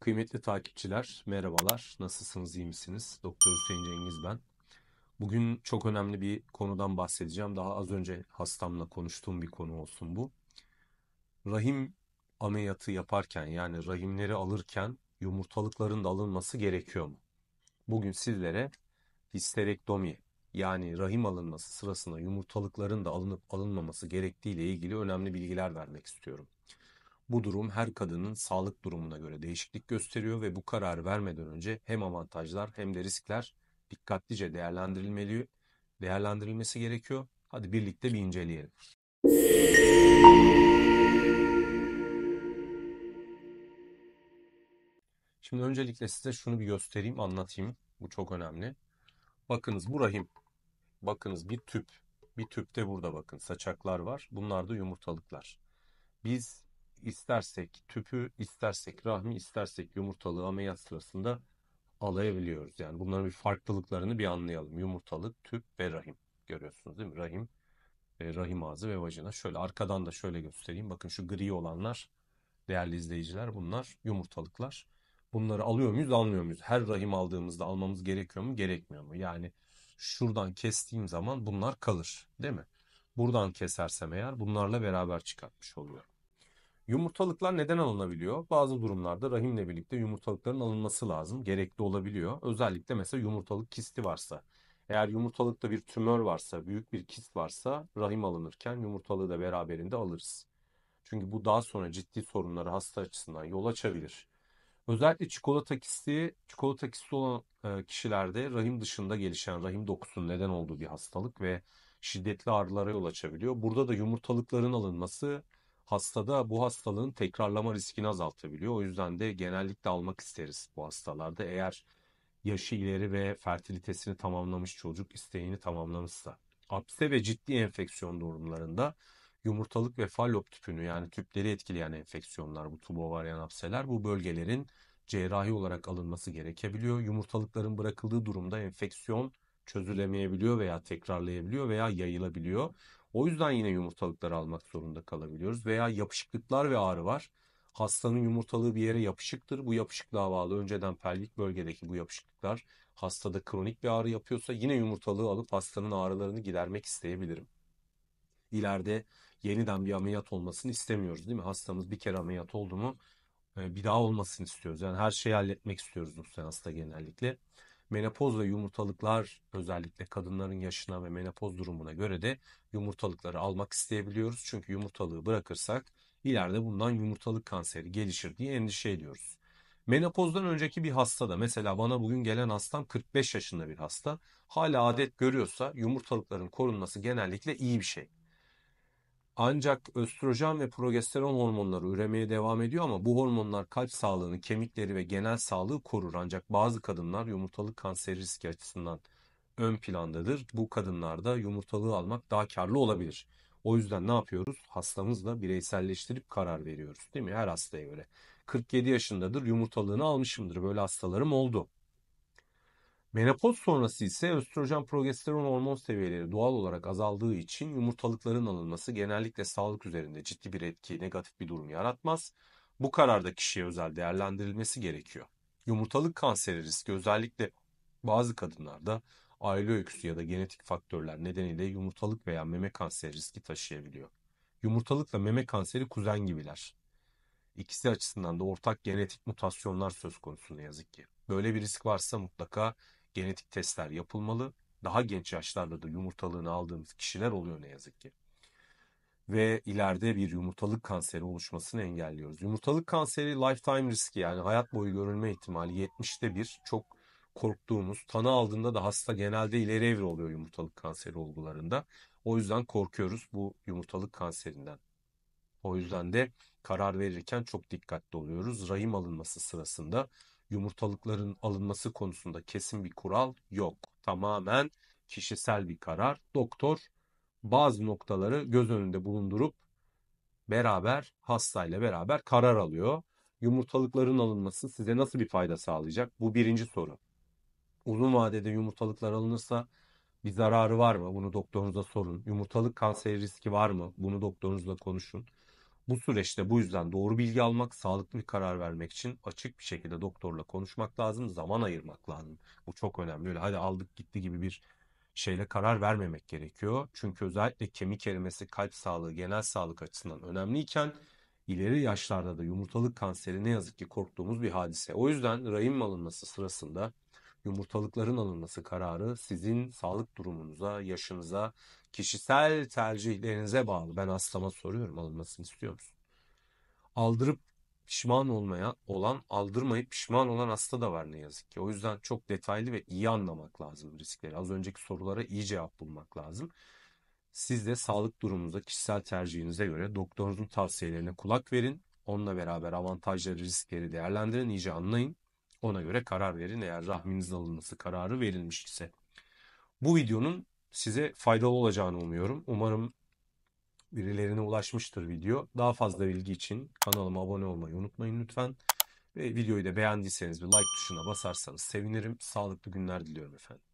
Kıymetli takipçiler, merhabalar. Nasılsınız, iyi misiniz? Doktor Hüseyin Cengiz ben. Bugün çok önemli bir konudan bahsedeceğim. Daha az önce hastamla konuştuğum bir konu olsun bu. Rahim ameliyatı yaparken yani rahimleri alırken yumurtalıkların da alınması gerekiyor mu? Bugün sizlere histerektomi yani rahim alınması sırasında yumurtalıkların da alınıp alınmaması gerektiği ile ilgili önemli bilgiler vermek istiyorum. Bu durum her kadının sağlık durumuna göre değişiklik gösteriyor ve bu kararı vermeden önce hem avantajlar hem de riskler dikkatlice değerlendirilmeli, değerlendirilmesi gerekiyor. Hadi birlikte bir inceleyelim. Şimdi öncelikle size şunu bir göstereyim, anlatayım. Bu çok önemli. Bakınız bu rahim. Bakınız bir tüp. Bir tüpte burada bakın saçaklar var. Bunlar da yumurtalıklar. Biz istersek tüpü, istersek rahmi, istersek yumurtalığı ameliyat sırasında alayabiliyoruz. Yani bunların bir farklılıklarını bir anlayalım. Yumurtalık, tüp ve rahim. Görüyorsunuz değil mi? Rahim, e, rahim ağzı ve vajina. Şöyle arkadan da şöyle göstereyim. Bakın şu gri olanlar değerli izleyiciler bunlar yumurtalıklar. Bunları alıyor muyuz almıyor muyuz? Her rahim aldığımızda almamız gerekiyor mu gerekmiyor mu? Yani şuradan kestiğim zaman bunlar kalır değil mi? Buradan kesersem eğer bunlarla beraber çıkartmış oluyorum. Yumurtalıklar neden alınabiliyor? Bazı durumlarda rahimle birlikte yumurtalıkların alınması lazım. Gerekli olabiliyor. Özellikle mesela yumurtalık kisti varsa. Eğer yumurtalıkta bir tümör varsa, büyük bir kist varsa rahim alınırken yumurtalığı da beraberinde alırız. Çünkü bu daha sonra ciddi sorunları hasta açısından yol açabilir. Özellikle çikolata kisti, çikolata kisti olan e, kişilerde rahim dışında gelişen rahim dokusunun neden olduğu bir hastalık ve şiddetli ağrılara yol açabiliyor. Burada da yumurtalıkların alınması hastada bu hastalığın tekrarlama riskini azaltabiliyor. O yüzden de genellikle almak isteriz bu hastalarda. Eğer yaşı ileri ve fertilitesini tamamlamış çocuk isteğini tamamlamışsa. Apse ve ciddi enfeksiyon durumlarında yumurtalık ve fallop tüpünü yani tüpleri etkileyen enfeksiyonlar bu tubovaryen apseler bu bölgelerin cerrahi olarak alınması gerekebiliyor. Yumurtalıkların bırakıldığı durumda enfeksiyon çözülemeyebiliyor veya tekrarlayabiliyor veya yayılabiliyor. O yüzden yine yumurtalıkları almak zorunda kalabiliyoruz. Veya yapışıklıklar ve ağrı var. Hastanın yumurtalığı bir yere yapışıktır. Bu yapışıklığa bağlı önceden pelvik bölgedeki bu yapışıklıklar hastada kronik bir ağrı yapıyorsa yine yumurtalığı alıp hastanın ağrılarını gidermek isteyebilirim. İleride yeniden bir ameliyat olmasını istemiyoruz değil mi? Hastamız bir kere ameliyat oldu mu e, bir daha olmasını istiyoruz. Yani her şeyi halletmek istiyoruz bu seansta genellikle. Menopoz ve yumurtalıklar özellikle kadınların yaşına ve menopoz durumuna göre de yumurtalıkları almak isteyebiliyoruz. Çünkü yumurtalığı bırakırsak ileride bundan yumurtalık kanseri gelişir diye endişe ediyoruz. Menopozdan önceki bir hasta da mesela bana bugün gelen hastam 45 yaşında bir hasta hala adet görüyorsa yumurtalıkların korunması genellikle iyi bir şey. Ancak östrojen ve progesteron hormonları üremeye devam ediyor ama bu hormonlar kalp sağlığını, kemikleri ve genel sağlığı korur. Ancak bazı kadınlar yumurtalık kanseri riski açısından ön plandadır. Bu kadınlarda yumurtalığı almak daha karlı olabilir. O yüzden ne yapıyoruz? Hastamızla bireyselleştirip karar veriyoruz değil mi? Her hastaya göre. 47 yaşındadır yumurtalığını almışımdır. Böyle hastalarım oldu. Menopoz sonrası ise östrojen progesteron hormon seviyeleri doğal olarak azaldığı için yumurtalıkların alınması genellikle sağlık üzerinde ciddi bir etki, negatif bir durum yaratmaz. Bu kararda kişiye özel değerlendirilmesi gerekiyor. Yumurtalık kanseri riski özellikle bazı kadınlarda aile öyküsü ya da genetik faktörler nedeniyle yumurtalık veya meme kanseri riski taşıyabiliyor. Yumurtalıkla meme kanseri kuzen gibiler. İkisi açısından da ortak genetik mutasyonlar söz konusu ne yazık ki. Böyle bir risk varsa mutlaka genetik testler yapılmalı. Daha genç yaşlarda da yumurtalığını aldığımız kişiler oluyor ne yazık ki. Ve ileride bir yumurtalık kanseri oluşmasını engelliyoruz. Yumurtalık kanseri lifetime riski yani hayat boyu görülme ihtimali 70'te bir çok korktuğumuz tanı aldığında da hasta genelde ileri evre oluyor yumurtalık kanseri olgularında. O yüzden korkuyoruz bu yumurtalık kanserinden. O yüzden de karar verirken çok dikkatli oluyoruz. Rahim alınması sırasında yumurtalıkların alınması konusunda kesin bir kural yok. Tamamen kişisel bir karar. Doktor bazı noktaları göz önünde bulundurup beraber hastayla beraber karar alıyor. Yumurtalıkların alınması size nasıl bir fayda sağlayacak? Bu birinci soru. Uzun vadede yumurtalıklar alınırsa bir zararı var mı? Bunu doktorunuza sorun. Yumurtalık kanseri riski var mı? Bunu doktorunuzla konuşun. Bu süreçte bu yüzden doğru bilgi almak, sağlıklı bir karar vermek için açık bir şekilde doktorla konuşmak lazım, zaman ayırmak lazım. Bu çok önemli. Öyle hadi aldık gitti gibi bir şeyle karar vermemek gerekiyor. Çünkü özellikle kemik erimesi, kalp sağlığı, genel sağlık açısından önemliyken ileri yaşlarda da yumurtalık kanseri ne yazık ki korktuğumuz bir hadise. O yüzden rahim alınması sırasında yumurtalıkların alınması kararı sizin sağlık durumunuza, yaşınıza, kişisel tercihlerinize bağlı. Ben hastama soruyorum alınmasını istiyor musun? Aldırıp pişman olmaya olan, aldırmayıp pişman olan hasta da var ne yazık ki. O yüzden çok detaylı ve iyi anlamak lazım riskleri. Az önceki sorulara iyi cevap bulmak lazım. Siz de sağlık durumunuza, kişisel tercihinize göre doktorunuzun tavsiyelerine kulak verin. Onunla beraber avantajları, riskleri değerlendirin, iyice anlayın. Ona göre karar verin eğer rahminiz alınması kararı verilmiş ise. Bu videonun size faydalı olacağını umuyorum. Umarım birilerine ulaşmıştır video. Daha fazla bilgi için kanalıma abone olmayı unutmayın lütfen. Ve videoyu da beğendiyseniz bir like tuşuna basarsanız sevinirim. Sağlıklı günler diliyorum efendim.